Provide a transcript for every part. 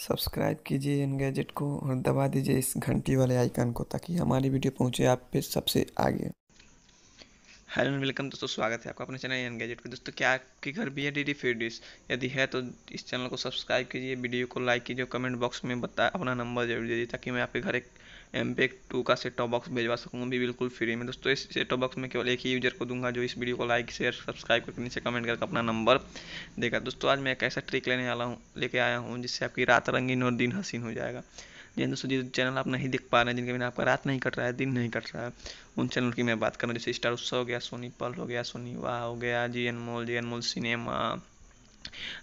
subscribe कीजिए इन gadget को और दबा दीजिए इस घंटी वाले आइकन को ताकि हमारी वीडियो पहुंचे आप पे सबसे आगे हेलो एंड वेलकम दोस्तों स्वागत है आपका अपने चैनल एन गैजेट का दोस्तों क्या आपके घर भी है डी डी फ्री डिश यदि है तो इस चैनल को सब्सक्राइब कीजिए वीडियो को लाइक कीजिए कमेंट बॉक्स में बता अपना नंबर जरूर दीजिए ताकि मैं आपके घर एक एम पे टू का सेट टॉप बॉक्स भेजवा सकूँ भी बिल्कुल फ्री में दोस्तों इस सेट टॉप बॉक्स में केवल एक ही यूजर को दूंगा जो इस वीडियो को लाइक शेयर सब्सक्राइब करके नीचे कमेंट करके अपना नंबर देगा दोस्तों आज मैं एक ऐसा ट्रिक लेने वाला हूँ लेके आया हूँ जिससे आपकी रात रंगीन और दिन हसीन हो जाएगा जो दोस्तों जिस चैनल आप नहीं देख पा रहे हैं जिनके बिना आपका रात नहीं कट रहा है दिन नहीं कट रहा है उन चैनल की मैं बात कर रहा हूँ जैसे स्टार उत्सव हो गया सोनी पल हो गया सोनी वाह हो गया जी अनमोल जी अनमोल सिनेमा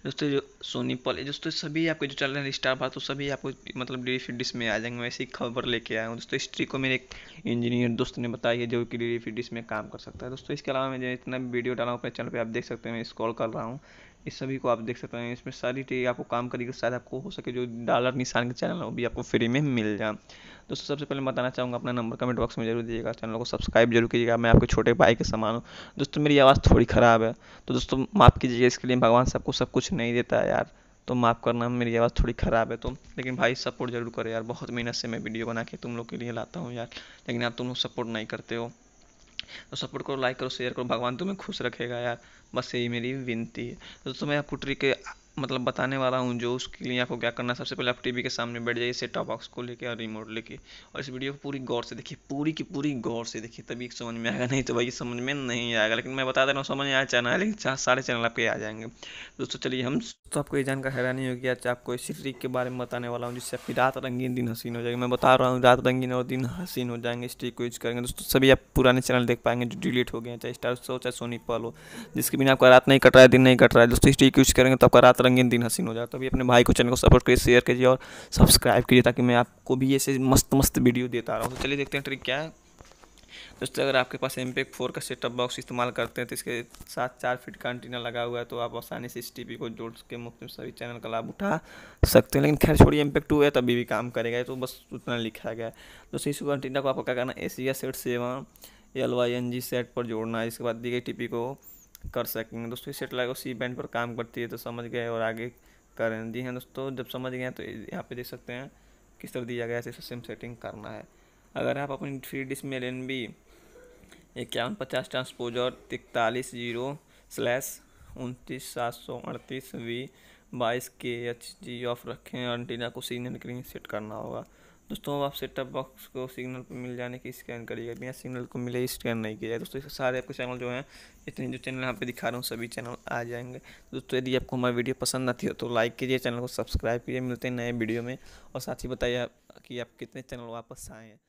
दोस्तों जो सोनी पल दोस्तों सभी आपके जो चैनल हैं स्टार बात तो सभी आपको मतलब डी फिडिस में आ जाएंगे वैसे ही खबर लेके आया हूँ दोस्तों हिस्ट्री को मेरे एक इंजीनियर दोस्त ने बताया है जो कि डी फिडिस में काम कर सकता है दोस्तों इसके अलावा मैं इतना वीडियो डाला हूँ अपने चैनल पर आप देख सकते हैं मैं स्क्रॉल कर रहा हूँ इस सभी को आप देख सकते हैं इसमें सारी टी आपको काम करेगी शायद आपको हो सके जो डॉलर निशान के चैनल है वो भी आपको फ्री में मिल जाए दोस्तों सबसे पहले बताना चाहूँगा अपना नंबर कमेंट बॉक्स में जरूर दीजिएगा चैनल को सब्सक्राइब जरूर कीजिएगा मैं आपके छोटे भाई के समान हूँ दोस्तों मेरी आवाज़ थोड़ी ख़राब है तो दोस्तों माफ़ कीजिएगा इसके लिए भगवान सबको सब कुछ नहीं देता है यार तो माफ़ करना मेरी आवाज़ थोड़ी ख़राब है तो लेकिन भाई सपोर्ट जरूर करो यार बहुत मेहनत से मैं वीडियो बना के तुम लोग के लिए लाता हूँ यार लेकिन आप तुम लोग सपोर्ट नहीं करते हो तो सपोर्ट करो लाइक करो शेयर करो भगवान तुम्हें खुश रखेगा यार बस यही मेरी विनती है तो, तो मैं आपको ट्रिक मतलब बताने वाला हूँ जो उसके लिए आपको क्या करना है सबसे पहले आप टीवी के सामने बैठ जाइए सेट टॉप बॉक्स को लेके और रिमोट लेके और इस वीडियो को पूरी गौर से देखिए पूरी की पूरी गौर से देखिए तभी समझ में आएगा नहीं तो भाई समझ में नहीं आएगा लेकिन मैं बता दे रहा हूँ समझ में आया चैनल है लेकिन सारे चैनल आपके आ जाएंगे दोस्तों चलिए हम तो आपको ये जानकर हैरानी होगी आज आपको इसी ट्रिक के बारे में बताने वाला हूँ जिससे आपकी रात रंगीन दिन हसीन हो जाएगी मैं बता रहा हूँ रात रंगीन और दिन हसीन हो जाएंगे इस ट्रिक को यूज़ करेंगे दोस्तों सभी आप पुराने चैनल देख पाएंगे जो डिलीट हो गए हैं चाहे स्टार शो चाहे सोनी पल हो जिसके बिना आपका रात नहीं कट रहा है दिन नहीं कट रहा है दोस्तों इस ट्रिक यूज़ करेंगे तो आपका रात रंगीन दिन हसीन हो जाएगा तो अभी अपने भाई को चैनल को सपोर्ट करिए शेयर कीजिए और सब्सक्राइब कीजिए ताकि मैं आपको भी ऐसे मस्त मस्त वीडियो देता रहा हूँ तो चलिए देखते हैं ट्रिक क्या है दोस्तों अगर आपके पास एम फोर का सेटअप बॉक्स इस्तेमाल करते हैं तो इसके साथ चार फीट का एंटीना लगा हुआ है तो आप आसानी से इस टी को जोड़ के मुफ्त में सभी चैनल का लाभ उठा सकते हैं लेकिन खैर छोड़िए एम टू है तभी भी काम करेगा तो बस उतना लिखा गया है दोस्तों इस एंटीना को आपको क्या करना है A set seven L Y N G set पर जोड़ना है इसके बाद दी गई टी को कर सकेंगे दोस्तों सेट लगा सी बैंड पर काम करती है तो समझ गए और आगे कर दी हैं दोस्तों जब समझ गए तो यहाँ पे देख सकते हैं किस तरह दिया गया है सिम सेटिंग करना है अगर आप अपनी थ्री डिस में एल एन बी इक्यावन पचास ट्रांसपोजर तिकतालीस जीरो स्लैश उनतीस सात सौ अड़तीस वी बाईस के एच जी ऑफ रखें और एंटीना को सिग्नल लिए सेट करना होगा दोस्तों आप सेटअप बॉक्स को सिग्नल पर मिल जाने की स्कैन करिएगा बिना सिग्नल को मिले स्कैन नहीं किया जाए दोस्तों सारे आपके चैनल जो हैं इतने जो चैनल यहाँ पे दिखा रहा हूँ सभी चैनल आ जाएंगे दोस्तों यदि आपको हमारी वीडियो पसंद आती हो तो लाइक कीजिए चैनल को सब्सक्राइब कीजिए मिलते हैं नए वीडियो में और साथ ही बताइए कि आप कितने चैनल वापस आए हैं